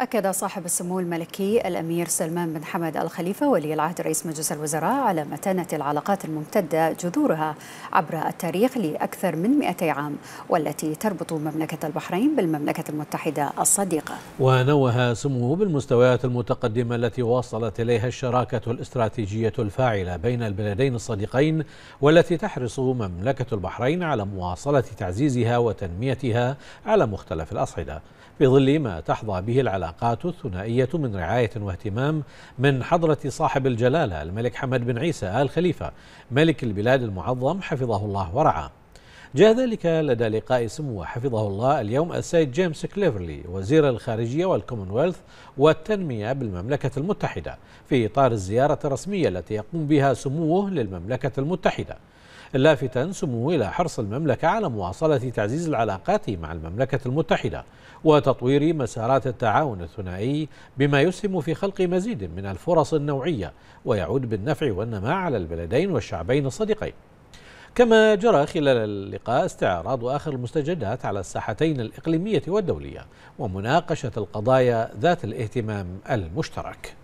أكد صاحب السمو الملكي الأمير سلمان بن حمد الخليفة ولي العهد رئيس مجلس الوزراء على متانة العلاقات الممتدة جذورها عبر التاريخ لأكثر من 200 عام والتي تربط مملكة البحرين بالمملكة المتحدة الصديقة ونوه سموه بالمستويات المتقدمة التي وصلت إليها الشراكة الاستراتيجية الفاعلة بين البلدين الصديقين والتي تحرص مملكة البحرين على مواصلة تعزيزها وتنميتها على مختلف الأصعدة في ظل ما تحظى به العلاقات العلاقات الثنائية من رعاية واهتمام من حضرة صاحب الجلالة الملك حمد بن عيسى آل خليفة ملك البلاد المعظم حفظه الله ورعاه جاء ذلك لدى لقاء سموه حفظه الله اليوم السيد جيمس كليفرلي وزير الخارجية والكومنولث والتنمية بالمملكة المتحدة في إطار الزيارة الرسمية التي يقوم بها سموه للمملكة المتحدة لافتا سموه إلى حرص المملكة على مواصلة تعزيز العلاقات مع المملكة المتحدة وتطوير مسارات التعاون الثنائي بما يسهم في خلق مزيد من الفرص النوعية ويعود بالنفع والنماء على البلدين والشعبين الصديقين كما جرى خلال اللقاء استعراض آخر المستجدات على الساحتين الإقليمية والدولية ومناقشة القضايا ذات الاهتمام المشترك